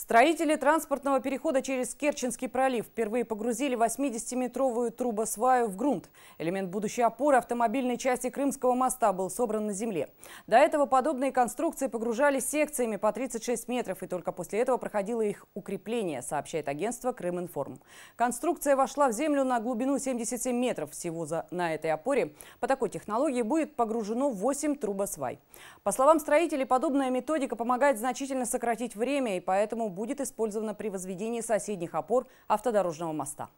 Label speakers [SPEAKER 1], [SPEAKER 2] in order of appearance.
[SPEAKER 1] Строители транспортного перехода через Керченский пролив впервые погрузили 80-метровую трубосваю в грунт. Элемент будущей опоры автомобильной части Крымского моста был собран на земле. До этого подобные конструкции погружали секциями по 36 метров, и только после этого проходило их укрепление, сообщает агентство «Крыминформ». Конструкция вошла в землю на глубину 77 метров. Всего за, на этой опоре по такой технологии будет погружено 8 трубосвай. По словам строителей, подобная методика помогает значительно сократить время, и поэтому будет использована при возведении соседних опор автодорожного моста.